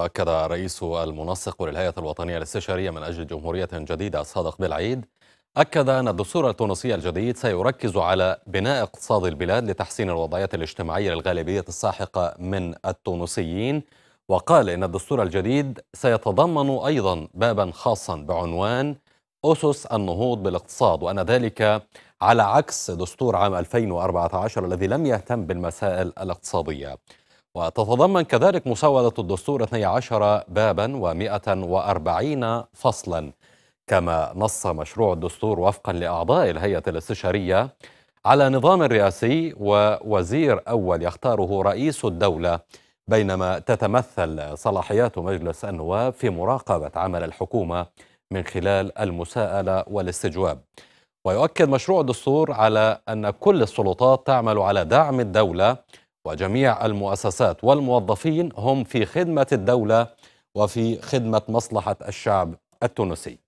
أكد رئيس المنسق للهيئة الوطنية الاستشارية من أجل جمهورية جديدة صادق بالعيد أكد أن الدستور التونسي الجديد سيركز على بناء اقتصاد البلاد لتحسين الوضعية الاجتماعية للغالبية الساحقة من التونسيين وقال إن الدستور الجديد سيتضمن أيضا بابا خاصا بعنوان أسس النهوض بالاقتصاد وأن ذلك على عكس دستور عام 2014 الذي لم يهتم بالمسائل الاقتصادية وتتضمن كذلك مسودة الدستور 12 بابا و140 فصلا كما نص مشروع الدستور وفقا لأعضاء الهيئة الاستشارية على نظام رئاسي ووزير أول يختاره رئيس الدولة بينما تتمثل صلاحيات مجلس النواب في مراقبة عمل الحكومة من خلال المساءلة والاستجواب ويؤكد مشروع الدستور على أن كل السلطات تعمل على دعم الدولة وجميع المؤسسات والموظفين هم في خدمة الدولة وفي خدمة مصلحة الشعب التونسي